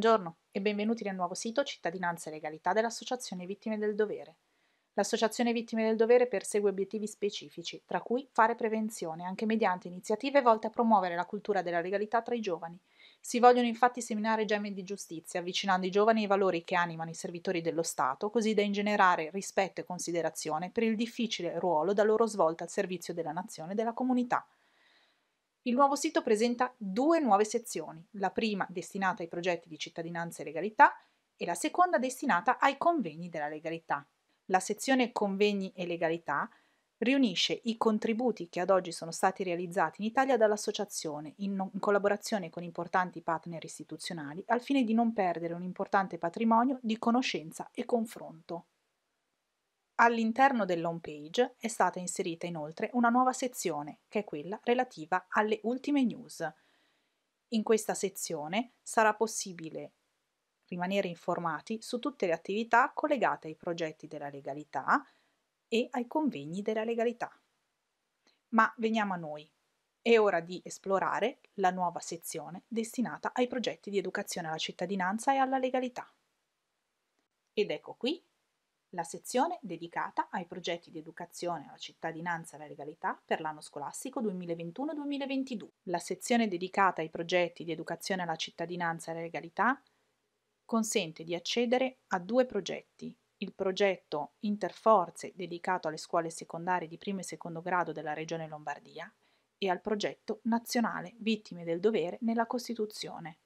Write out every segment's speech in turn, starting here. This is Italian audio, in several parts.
Buongiorno e benvenuti nel nuovo sito Cittadinanza e Legalità dell'Associazione Vittime del Dovere. L'Associazione Vittime del Dovere persegue obiettivi specifici, tra cui fare prevenzione anche mediante iniziative volte a promuovere la cultura della legalità tra i giovani. Si vogliono infatti seminare gemme di giustizia, avvicinando i giovani ai valori che animano i servitori dello Stato, così da ingenerare rispetto e considerazione per il difficile ruolo da loro svolto al servizio della nazione e della comunità. Il nuovo sito presenta due nuove sezioni, la prima destinata ai progetti di cittadinanza e legalità e la seconda destinata ai convegni della legalità. La sezione convegni e legalità riunisce i contributi che ad oggi sono stati realizzati in Italia dall'associazione in, collaborazione con importanti partner istituzionali al fine di non perdere un importante patrimonio di conoscenza e confronto. All'interno dell'home page è stata inserita inoltre una nuova sezione, che è quella relativa alle ultime news. In questa sezione sarà possibile rimanere informati su tutte le attività collegate ai progetti della legalità e ai convegni della legalità. Ma veniamo a noi. È ora di esplorare la nuova sezione destinata ai progetti di educazione alla cittadinanza e alla legalità. Ed ecco qui la sezione dedicata ai progetti di educazione alla cittadinanza e alla legalità per l'anno scolastico 2021-2022, la sezione dedicata ai progetti di educazione alla cittadinanza e alla legalità consente di accedere a due progetti, il progetto Interforze dedicato alle scuole secondarie di primo e secondo grado della Regione Lombardia e al progetto nazionale Vittime del dovere nella Costituzione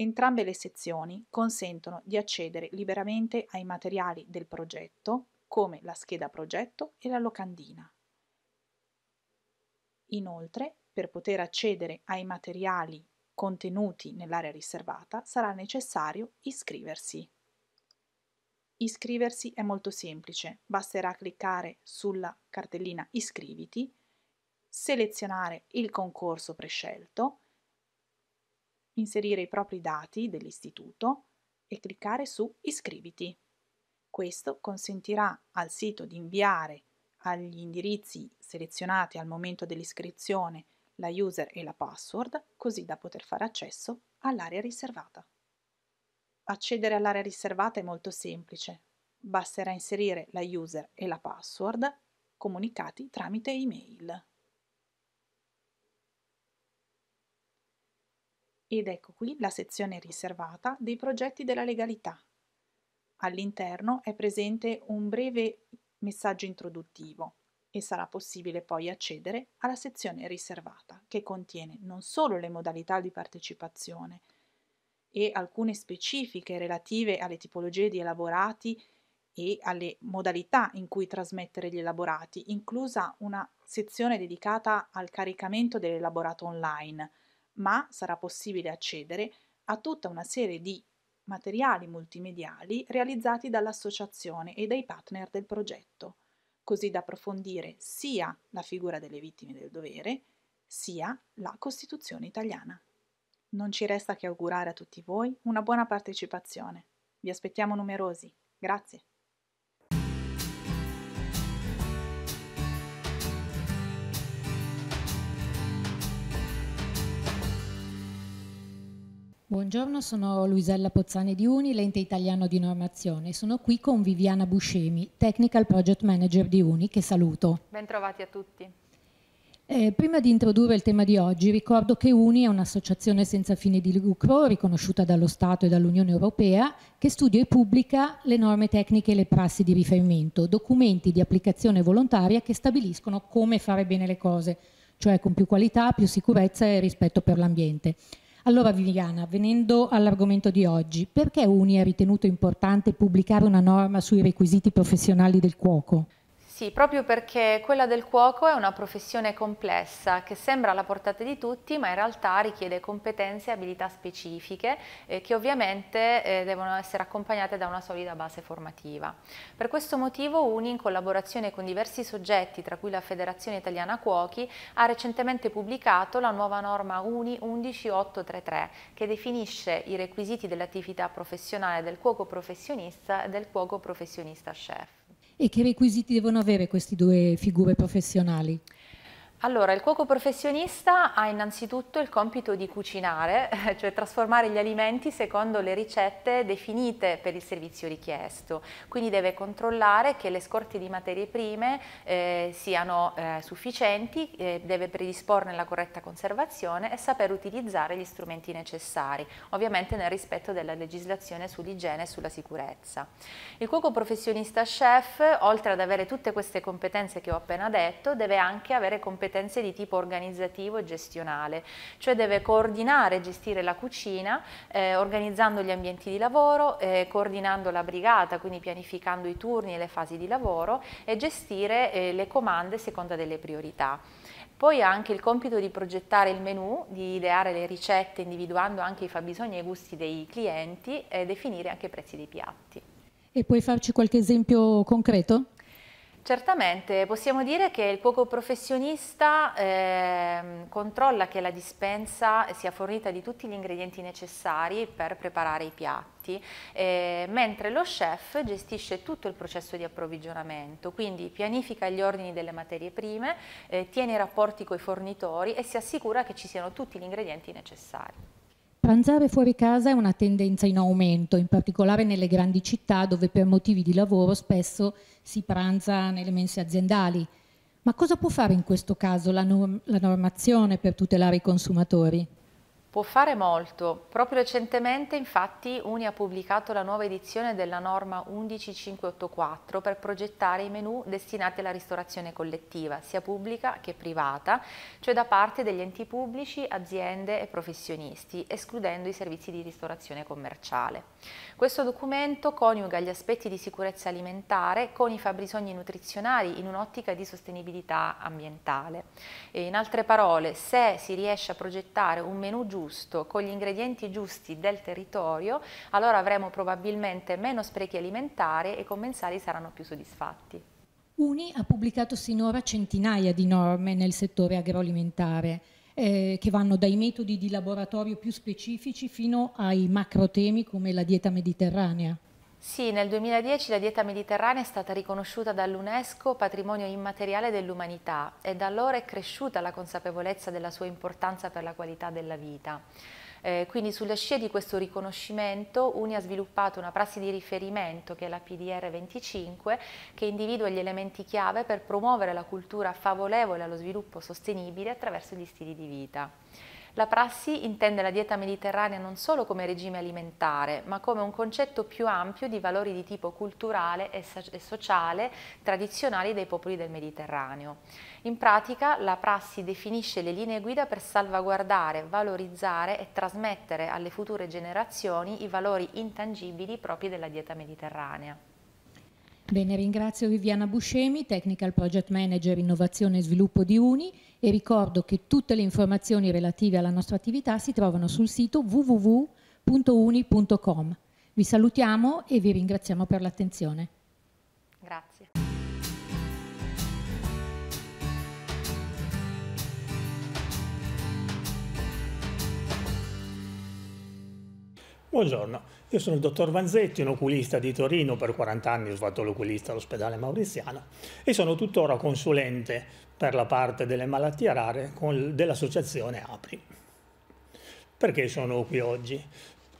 Entrambe le sezioni consentono di accedere liberamente ai materiali del progetto, come la scheda progetto e la locandina. Inoltre, per poter accedere ai materiali contenuti nell'area riservata sarà necessario iscriversi. Iscriversi è molto semplice, basterà cliccare sulla cartellina Iscriviti, selezionare il concorso prescelto inserire i propri dati dell'istituto e cliccare su Iscriviti. Questo consentirà al sito di inviare agli indirizzi selezionati al momento dell'iscrizione la user e la password, così da poter fare accesso all'area riservata. Accedere all'area riservata è molto semplice. Basterà inserire la user e la password comunicati tramite email. Ed ecco qui la sezione riservata dei progetti della legalità. All'interno è presente un breve messaggio introduttivo e sarà possibile poi accedere alla sezione riservata che contiene non solo le modalità di partecipazione e alcune specifiche relative alle tipologie di elaborati e alle modalità in cui trasmettere gli elaborati, inclusa una sezione dedicata al caricamento dell'elaborato online, ma sarà possibile accedere a tutta una serie di materiali multimediali realizzati dall'associazione e dai partner del progetto, così da approfondire sia la figura delle vittime del dovere, sia la Costituzione italiana. Non ci resta che augurare a tutti voi una buona partecipazione. Vi aspettiamo numerosi. Grazie. Buongiorno, sono Luisella Pozzani di Uni, l'ente italiano di normazione. Sono qui con Viviana Buscemi, Technical Project Manager di Uni, che saluto. Bentrovati a tutti. Eh, prima di introdurre il tema di oggi, ricordo che Uni è un'associazione senza fine di lucro, riconosciuta dallo Stato e dall'Unione Europea, che studia e pubblica le norme tecniche e le prassi di riferimento, documenti di applicazione volontaria che stabiliscono come fare bene le cose, cioè con più qualità, più sicurezza e rispetto per l'ambiente. Allora Viviana, venendo all'argomento di oggi, perché Uni ha ritenuto importante pubblicare una norma sui requisiti professionali del cuoco? Sì, proprio perché quella del cuoco è una professione complessa che sembra alla portata di tutti, ma in realtà richiede competenze e abilità specifiche eh, che ovviamente eh, devono essere accompagnate da una solida base formativa. Per questo motivo Uni, in collaborazione con diversi soggetti, tra cui la Federazione Italiana Cuochi, ha recentemente pubblicato la nuova norma Uni 11833 che definisce i requisiti dell'attività professionale del cuoco professionista e del cuoco professionista chef e che requisiti devono avere queste due figure professionali? Allora, il cuoco professionista ha innanzitutto il compito di cucinare, cioè trasformare gli alimenti secondo le ricette definite per il servizio richiesto. Quindi deve controllare che le scorte di materie prime eh, siano eh, sufficienti, eh, deve predisporne la corretta conservazione e saper utilizzare gli strumenti necessari, ovviamente nel rispetto della legislazione sull'igiene e sulla sicurezza. Il cuoco professionista chef, oltre ad avere tutte queste competenze che ho appena detto, deve anche avere competenze competenze di tipo organizzativo e gestionale, cioè deve coordinare e gestire la cucina, eh, organizzando gli ambienti di lavoro, eh, coordinando la brigata, quindi pianificando i turni e le fasi di lavoro e gestire eh, le comande secondo delle priorità. Poi ha anche il compito di progettare il menu, di ideare le ricette individuando anche i fabbisogni e i gusti dei clienti e definire anche i prezzi dei piatti. E puoi farci qualche esempio concreto? Certamente, possiamo dire che il cuoco professionista eh, controlla che la dispensa sia fornita di tutti gli ingredienti necessari per preparare i piatti, eh, mentre lo chef gestisce tutto il processo di approvvigionamento, quindi pianifica gli ordini delle materie prime, eh, tiene i rapporti con i fornitori e si assicura che ci siano tutti gli ingredienti necessari. Pranzare fuori casa è una tendenza in aumento, in particolare nelle grandi città dove per motivi di lavoro spesso si pranza nelle mense aziendali. Ma cosa può fare in questo caso la, norm la normazione per tutelare i consumatori? Può fare molto. Proprio recentemente infatti Uni ha pubblicato la nuova edizione della norma 11584 per progettare i menu destinati alla ristorazione collettiva, sia pubblica che privata, cioè da parte degli enti pubblici, aziende e professionisti, escludendo i servizi di ristorazione commerciale. Questo documento coniuga gli aspetti di sicurezza alimentare con i fabbisogni nutrizionali in un'ottica di sostenibilità ambientale. E in altre parole, se si riesce a progettare un menù giusto con gli ingredienti giusti del territorio, allora avremo probabilmente meno sprechi alimentari e i commensali saranno più soddisfatti. Uni ha pubblicato sinora centinaia di norme nel settore agroalimentare eh, che vanno dai metodi di laboratorio più specifici fino ai macro temi come la dieta mediterranea. Sì, nel 2010 la dieta mediterranea è stata riconosciuta dall'UNESCO patrimonio immateriale dell'umanità e da allora è cresciuta la consapevolezza della sua importanza per la qualità della vita. Eh, quindi sulla scia di questo riconoscimento UNI ha sviluppato una prassi di riferimento che è la PDR 25 che individua gli elementi chiave per promuovere la cultura favorevole allo sviluppo sostenibile attraverso gli stili di vita. La prassi intende la dieta mediterranea non solo come regime alimentare, ma come un concetto più ampio di valori di tipo culturale e, sociale tradizionali dei popoli del Mediterraneo. In pratica, la prassi definisce le linee guida per salvaguardare, valorizzare e trasmettere alle future generazioni i valori intangibili propri della dieta mediterranea. Bene, ringrazio Viviana Buscemi, Technical Project Manager Innovazione e Sviluppo di Uni e ricordo che tutte le informazioni relative alla nostra attività si trovano sul sito www.uni.com. Vi salutiamo e vi ringraziamo per l'attenzione. Buongiorno, io sono il dottor Vanzetti, un oculista di Torino, per 40 anni ho fatto l'oculista all'ospedale Mauriziano e sono tuttora consulente per la parte delle malattie rare dell'associazione APRI. Perché sono qui oggi?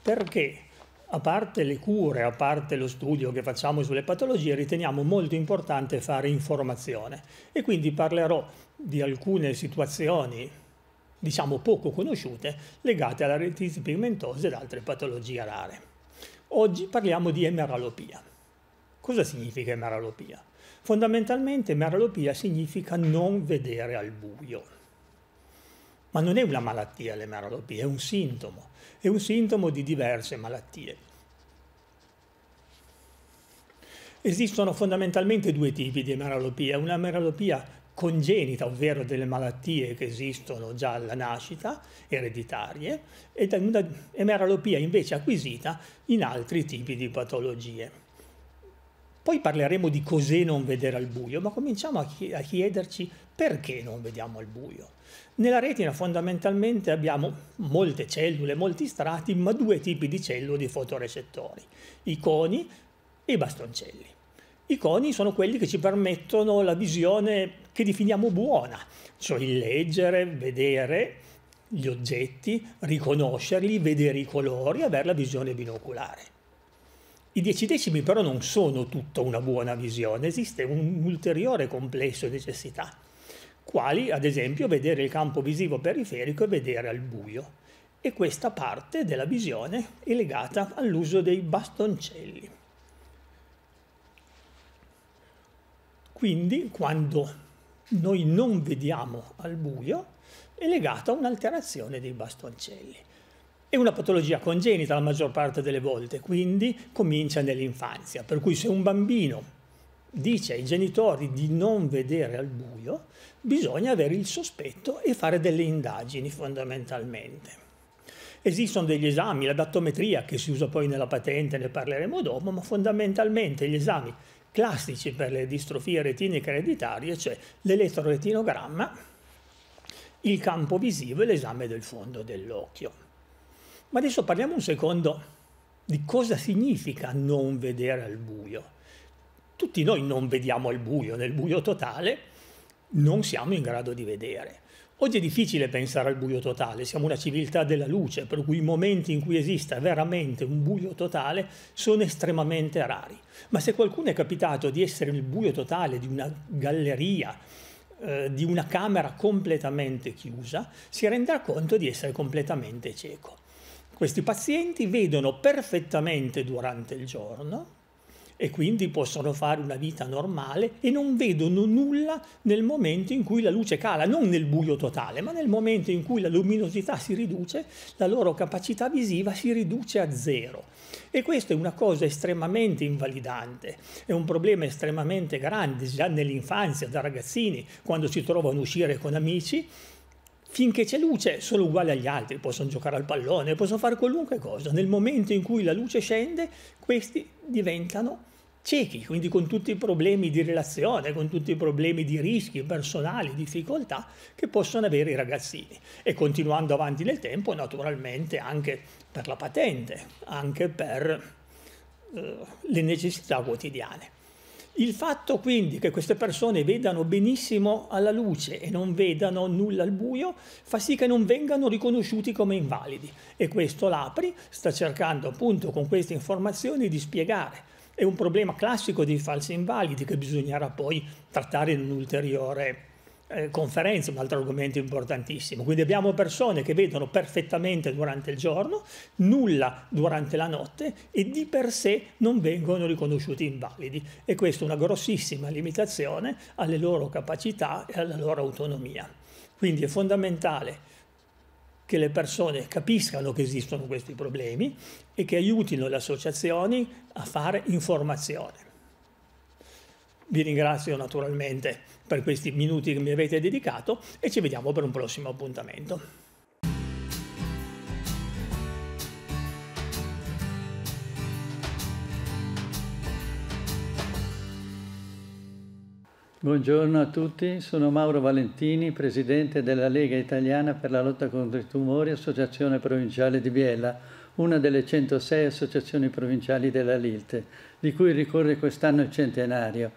Perché a parte le cure, a parte lo studio che facciamo sulle patologie, riteniamo molto importante fare informazione e quindi parlerò di alcune situazioni diciamo poco conosciute, legate alla retisi pigmentosa ed altre patologie rare. Oggi parliamo di emeralopia. Cosa significa emeralopia? Fondamentalmente emeralopia significa non vedere al buio. Ma non è una malattia l'emeralopia, è un sintomo, è un sintomo di diverse malattie. Esistono fondamentalmente due tipi di emeralopia, una emeralopia congenita, ovvero delle malattie che esistono già alla nascita, ereditarie, e una emeralopia invece acquisita in altri tipi di patologie. Poi parleremo di cos'è non vedere al buio, ma cominciamo a, chiederci perché non vediamo al buio. Nella retina fondamentalmente abbiamo molte cellule, molti strati, ma due tipi di cellule di fotorecettori, i coni e i bastoncelli. I coni sono quelli che ci permettono la visione che definiamo buona, cioè leggere, vedere gli oggetti, riconoscerli, vedere i colori, avere la visione binoculare. I dieci decimi però non sono tutta una buona visione, esiste un ulteriore complesso di necessità, quali ad esempio vedere il campo visivo periferico e vedere al buio. E questa parte della visione è legata all'uso dei bastoncelli. Quindi quando noi non vediamo al buio è legato a un'alterazione dei bastoncelli. È una patologia congenita la maggior parte delle volte, quindi comincia nell'infanzia. Per cui se un bambino dice ai genitori di non vedere al buio, bisogna avere il sospetto e fare delle indagini fondamentalmente. Esistono degli esami, la dattometria che si usa poi nella patente, ne parleremo dopo, ma fondamentalmente gli esami classici per le distrofie retiniche ereditarie, cioè l'elettroretinogramma, il campo visivo e l'esame del fondo dell'occhio. Ma adesso parliamo un secondo di cosa significa non vedere al buio. Tutti noi non vediamo al buio, nel buio totale non siamo in grado di vedere. Oggi è difficile pensare al buio totale, siamo una civiltà della luce, per cui i momenti in cui esista veramente un buio totale sono estremamente rari. Ma se qualcuno è capitato di essere nel buio totale di una galleria, eh, di una camera completamente chiusa, si renderà conto di essere completamente cieco. Questi pazienti vedono perfettamente durante il giorno, e quindi possono fare una vita normale e non vedono nulla nel momento in cui la luce cala, non nel buio totale, ma nel momento in cui la luminosità si riduce, la loro capacità visiva si riduce a zero. E questa è una cosa estremamente invalidante, è un problema estremamente grande già nell'infanzia, da ragazzini, quando si trovano a uscire con amici finché c'è luce sono uguali agli altri, possono giocare al pallone, possono fare qualunque cosa. Nel momento in cui la luce scende, questi diventano ciechi, quindi con tutti i problemi di relazione, con tutti i problemi di rischi personali, difficoltà che possono avere i ragazzini. E continuando avanti nel tempo, naturalmente anche per la patente, anche per eh, le necessità quotidiane. Il fatto quindi che queste persone vedano benissimo alla luce e non vedano nulla al buio fa sì che non vengano riconosciuti come invalidi e questo l'APRI sta cercando appunto con queste informazioni di spiegare è un problema classico dei falsi invalidi che bisognerà poi trattare in un ulteriore eh, conferenza, un altro argomento importantissimo. Quindi abbiamo persone che vedono perfettamente durante il giorno, nulla durante la notte e di per sé non vengono riconosciuti invalidi. E questa è una grossissima limitazione alle loro capacità e alla loro autonomia. Quindi è fondamentale che le persone capiscano che esistono questi problemi e che aiutino le associazioni a fare informazione vi ringrazio naturalmente per questi minuti che mi avete dedicato e ci vediamo per un prossimo appuntamento. Buongiorno a tutti, sono Mauro Valentini, presidente della Lega Italiana per la lotta contro i tumori, associazione provinciale di Biella, una delle 106 associazioni provinciali della LILTE, di cui ricorre quest'anno il centenario.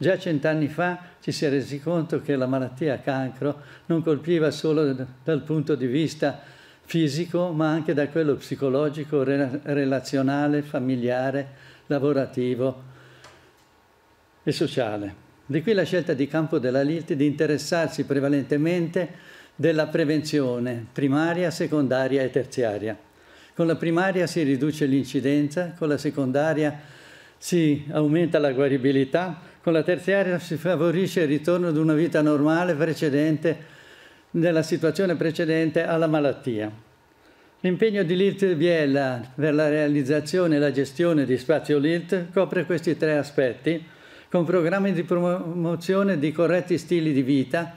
Già cent'anni fa ci si è resi conto che la malattia a cancro non colpiva solo dal punto di vista fisico, ma anche da quello psicologico, re relazionale, familiare, lavorativo e sociale. Di qui la scelta di campo della LIT di interessarsi prevalentemente della prevenzione primaria, secondaria e terziaria. Con la primaria si riduce l'incidenza, con la secondaria si aumenta la guaribilità, con la terziaria si favorisce il ritorno ad una vita normale precedente nella situazione precedente alla malattia. L'impegno di Lirt Biella per la realizzazione e la gestione di Spazio Lirt copre questi tre aspetti, con programmi di promozione di corretti stili di vita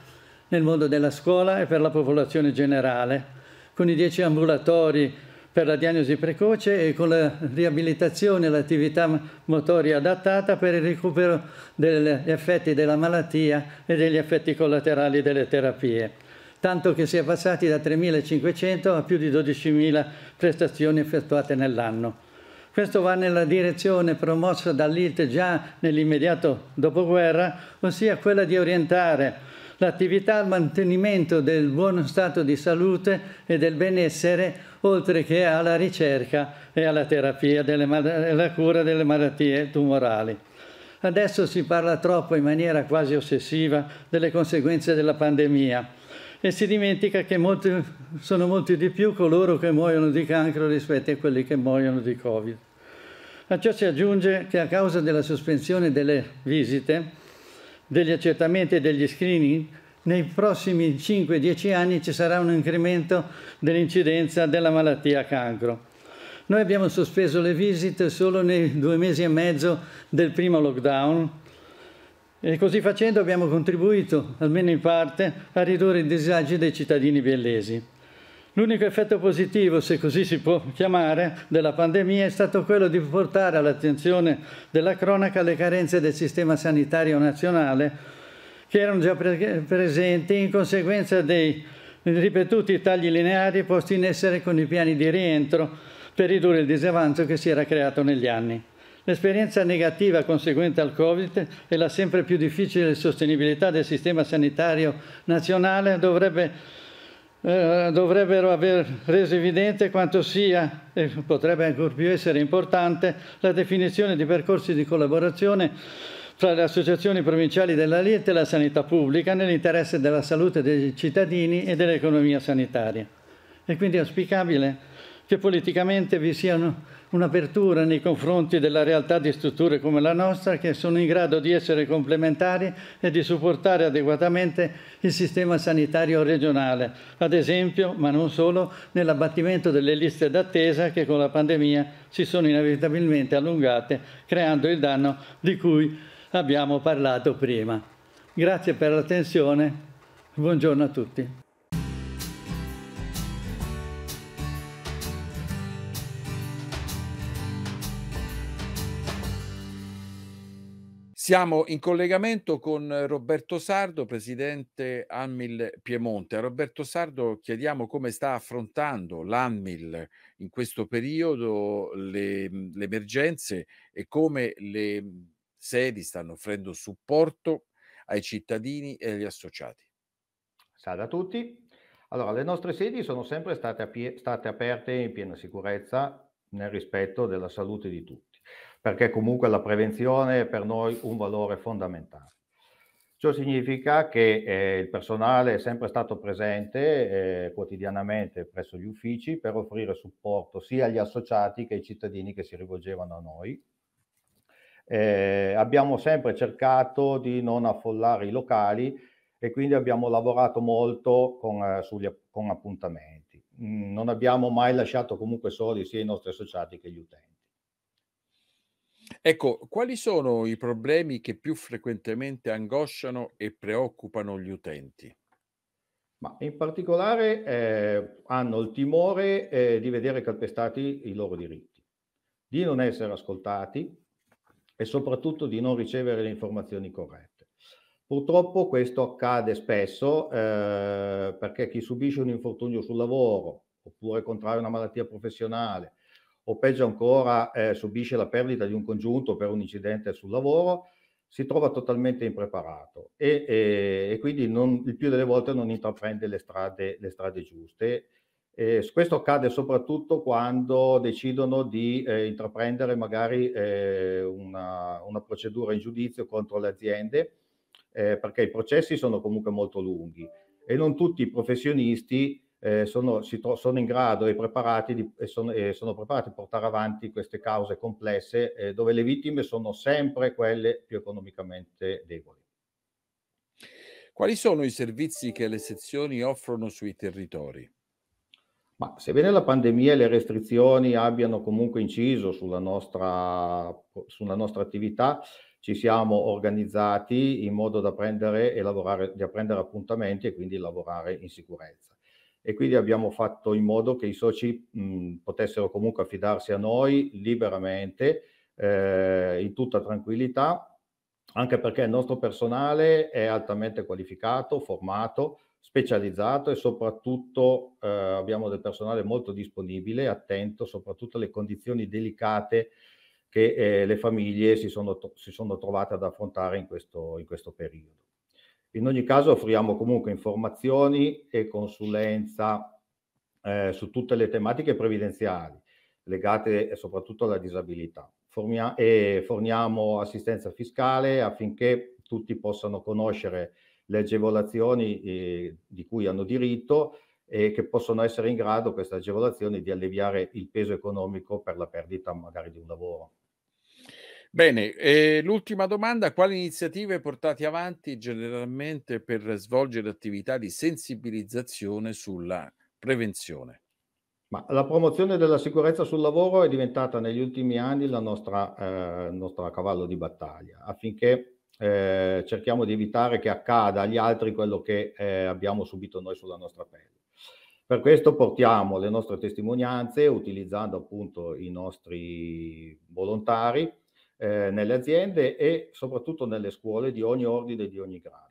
nel mondo della scuola e per la popolazione generale, con i dieci ambulatori per la diagnosi precoce e con la riabilitazione e l'attività motoria adattata per il recupero degli effetti della malattia e degli effetti collaterali delle terapie, tanto che si è passati da 3.500 a più di 12.000 prestazioni effettuate nell'anno. Questo va nella direzione promossa dall'ILT già nell'immediato dopoguerra, ossia quella di orientare l'attività al mantenimento del buono stato di salute e del benessere, oltre che alla ricerca e alla terapia e alla cura delle malattie tumorali. Adesso si parla troppo in maniera quasi ossessiva delle conseguenze della pandemia e si dimentica che molti, sono molti di più coloro che muoiono di cancro rispetto a quelli che muoiono di Covid. A ciò si aggiunge che a causa della sospensione delle visite degli accertamenti e degli screening, nei prossimi 5-10 anni ci sarà un incremento dell'incidenza della malattia cancro. Noi abbiamo sospeso le visite solo nei due mesi e mezzo del primo lockdown e così facendo abbiamo contribuito, almeno in parte, a ridurre i disagi dei cittadini biellesi. L'unico effetto positivo, se così si può chiamare, della pandemia è stato quello di portare all'attenzione della cronaca le carenze del sistema sanitario nazionale che erano già pre presenti in conseguenza dei ripetuti tagli lineari posti in essere con i piani di rientro per ridurre il disavanzo che si era creato negli anni. L'esperienza negativa conseguente al Covid e la sempre più difficile sostenibilità del sistema sanitario nazionale dovrebbe eh, dovrebbero aver reso evidente quanto sia, e potrebbe ancora più essere importante, la definizione di percorsi di collaborazione fra le associazioni provinciali della LIET e la sanità pubblica nell'interesse della salute dei cittadini e dell'economia sanitaria. È quindi auspicabile che politicamente vi siano un'apertura nei confronti della realtà di strutture come la nostra che sono in grado di essere complementari e di supportare adeguatamente il sistema sanitario regionale, ad esempio, ma non solo, nell'abbattimento delle liste d'attesa che con la pandemia si sono inevitabilmente allungate, creando il danno di cui abbiamo parlato prima. Grazie per l'attenzione, buongiorno a tutti. Siamo in collegamento con Roberto Sardo, presidente ANMIL Piemonte. A Roberto Sardo chiediamo come sta affrontando l'ANMIL in questo periodo le, le emergenze e come le sedi stanno offrendo supporto ai cittadini e agli associati. Salve a tutti. Allora, le nostre sedi sono sempre state, state aperte in piena sicurezza nel rispetto della salute di tutti perché comunque la prevenzione è per noi un valore fondamentale. Ciò significa che eh, il personale è sempre stato presente eh, quotidianamente presso gli uffici per offrire supporto sia agli associati che ai cittadini che si rivolgevano a noi. Eh, abbiamo sempre cercato di non affollare i locali e quindi abbiamo lavorato molto con, eh, sugli, con appuntamenti. Mm, non abbiamo mai lasciato comunque soli sia i nostri associati che gli utenti. Ecco, quali sono i problemi che più frequentemente angosciano e preoccupano gli utenti? Ma in particolare eh, hanno il timore eh, di vedere calpestati i loro diritti, di non essere ascoltati e soprattutto di non ricevere le informazioni corrette. Purtroppo questo accade spesso eh, perché chi subisce un infortunio sul lavoro oppure contrae una malattia professionale o peggio ancora eh, subisce la perdita di un congiunto per un incidente sul lavoro, si trova totalmente impreparato e, e, e quindi non, il più delle volte non intraprende le strade, le strade giuste. E questo accade soprattutto quando decidono di eh, intraprendere magari eh, una, una, procedura in giudizio contro le aziende, eh, perché i processi sono comunque molto lunghi e non tutti i professionisti eh, sono, tro- sono, in grado e, preparati di, e sono, e sono, preparati a portare avanti queste cause complesse eh, dove le vittime sono sempre quelle più economicamente deboli. Quali sono i servizi che le sezioni offrono sui territori? Ma sebbene la pandemia e le restrizioni abbiano comunque inciso sulla nostra, sulla nostra attività, ci siamo organizzati in modo da prendere e lavorare, di prendere appuntamenti e quindi lavorare in sicurezza e quindi abbiamo fatto in modo che i soci mh, mhmm, potessero comunque affidarsi a noi liberamente, eh, in tutta tranquillità, anche perché il nostro personale è altamente qualificato, formato, specializzato e soprattutto eh, abbiamo del personale molto disponibile, attento soprattutto alle condizioni delicate che eh, le famiglie si sono, si sono, trovate ad affrontare in questo, in questo periodo. In ogni caso offriamo comunque informazioni e consulenza eh, su tutte le tematiche previdenziali legate soprattutto alla disabilità. Fornia- e forniamo assistenza fiscale affinché tutti possano conoscere le agevolazioni eh, di cui hanno diritto e che possono essere in grado queste agevolazioni di alleviare il peso economico per la perdita magari di un lavoro. Bene, eh, l'ultima domanda, quali iniziative portate avanti generalmente per svolgere attività di sensibilizzazione sulla prevenzione? Ma la promozione della sicurezza sul lavoro è diventata negli ultimi anni il nostro ehm, cavallo di battaglia affinché eh, cerchiamo di evitare che accada agli altri quello che eh, abbiamo subito noi sulla nostra pelle. Per questo portiamo le nostre testimonianze utilizzando appunto i nostri volontari eh, nelle aziende e soprattutto nelle scuole di ogni ordine e di ogni grado.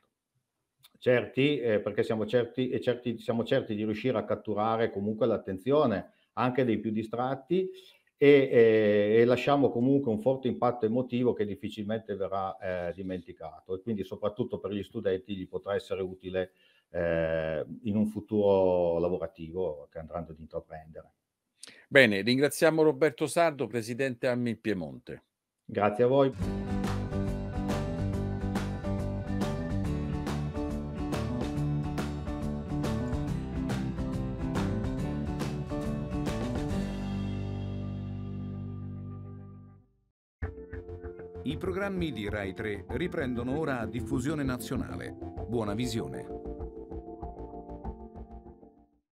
Certi, eh, perché siamo certi, certi, siamo certi di riuscire a catturare comunque l'attenzione anche dei più distratti e, e, eh, e, lasciamo comunque un forte impatto emotivo che difficilmente verrà eh, dimenticato e quindi soprattutto per gli studenti gli potrà essere utile eh, in un futuro lavorativo che andranno ad intraprendere. Bene, ringraziamo Roberto Sardo, presidente Ammi Piemonte. Grazie a voi. I programmi di Rai 3 riprendono ora a diffusione nazionale. Buona visione.